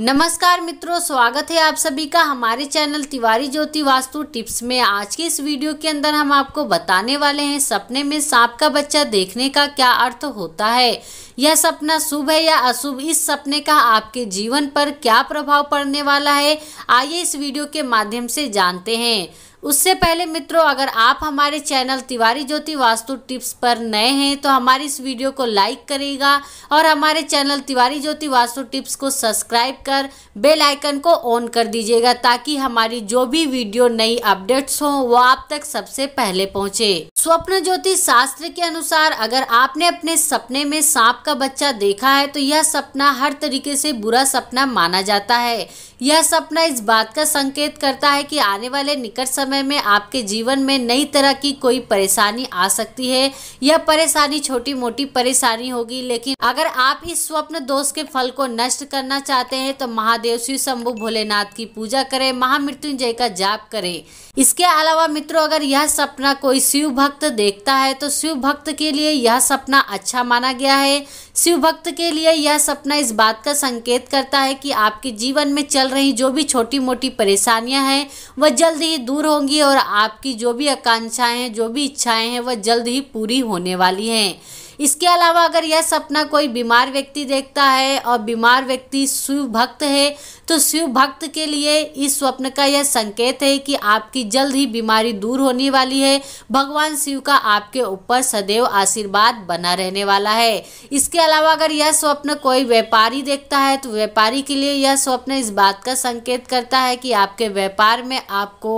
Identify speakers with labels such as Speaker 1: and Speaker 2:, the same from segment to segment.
Speaker 1: नमस्कार मित्रों स्वागत है आप सभी का हमारे चैनल तिवारी ज्योति वास्तु टिप्स में आज के इस वीडियो के अंदर हम आपको बताने वाले हैं सपने में सांप का बच्चा देखने का क्या अर्थ होता है यह सपना शुभ है या अशुभ इस सपने का आपके जीवन पर क्या प्रभाव पड़ने वाला है आइए इस वीडियो के माध्यम से जानते हैं उससे पहले मित्रों अगर आप हमारे चैनल तिवारी ज्योति वास्तु टिप्स पर नए हैं तो हमारी इस वीडियो को लाइक करेगा और हमारे चैनल तिवारी ज्योति वास्तु टिप्स को सब्सक्राइब कर बेल आइकन को ऑन कर दीजिएगा ताकि हमारी जो भी वीडियो नई अपडेट्स हो वो आप तक सबसे पहले पहुंचे स्वप्न ज्योति शास्त्र के अनुसार अगर आपने अपने सपने में सांप का बच्चा देखा है तो यह सपना हर तरीके से बुरा सपना माना जाता है यह सपना इस बात का संकेत करता है की आने वाले निकट समय समय में आपके जीवन में नई तरह की कोई परेशानी आ सकती है यह परेशानी छोटी मोटी परेशानी होगी लेकिन अगर आप इस स्वप्न दोष के फल को नष्ट करना चाहते हैं तो महादेव शिव शंभु भोलेनाथ की पूजा करें महामृत्युंजय का जाप करें इसके अलावा मित्रों अगर यह सपना कोई शिव भक्त देखता है तो शिव भक्त के लिए यह सपना अच्छा माना गया है शिव भक्त के लिए यह सपना इस बात का संकेत करता है कि आपके जीवन में चल रही जो भी छोटी मोटी परेशानियां हैं वह जल्द ही दूर होंगी होंगी और आपकी जो भी आकांक्षाएं हैं जो भी इच्छाएं हैं वह जल्द ही पूरी होने वाली हैं इसके अलावा अगर यह सपना कोई बीमार व्यक्ति देखता है और बीमार व्यक्ति शिव भक्त है तो शिव भक्त के लिए इस स्वप्न का यह संकेत है कि आपकी जल्द ही बीमारी दूर होने वाली है भगवान शिव का आपके ऊपर सदैव आशीर्वाद बना रहने वाला है इसके अलावा अगर यह स्वप्न कोई व्यापारी देखता है तो व्यापारी के लिए यह स्वप्न इस बात का संकेत करता है कि आपके व्यापार में आपको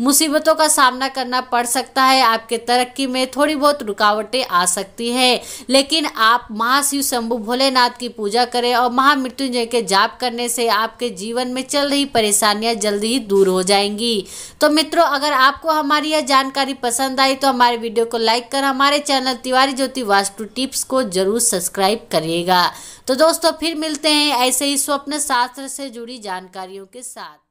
Speaker 1: मुसीबतों का सामना करना पड़ सकता है आपके तरक्की में थोड़ी बहुत रुकावटें आ सकती है लेकिन आप महाशिव शंभु भोलेनाथ की पूजा करें और महामृत्युंजय के जाप करने से आपके जीवन में चल रही परेशानियां जल्दी ही दूर हो जाएंगी तो मित्रों अगर आपको हमारी यह जानकारी पसंद आई तो हमारे वीडियो को लाइक कर हमारे चैनल तिवारी ज्योति वास्तु टिप्स को जरूर सब्सक्राइब करिएगा तो दोस्तों फिर मिलते हैं ऐसे ही स्वप्न शास्त्र से जुड़ी जानकारियों के साथ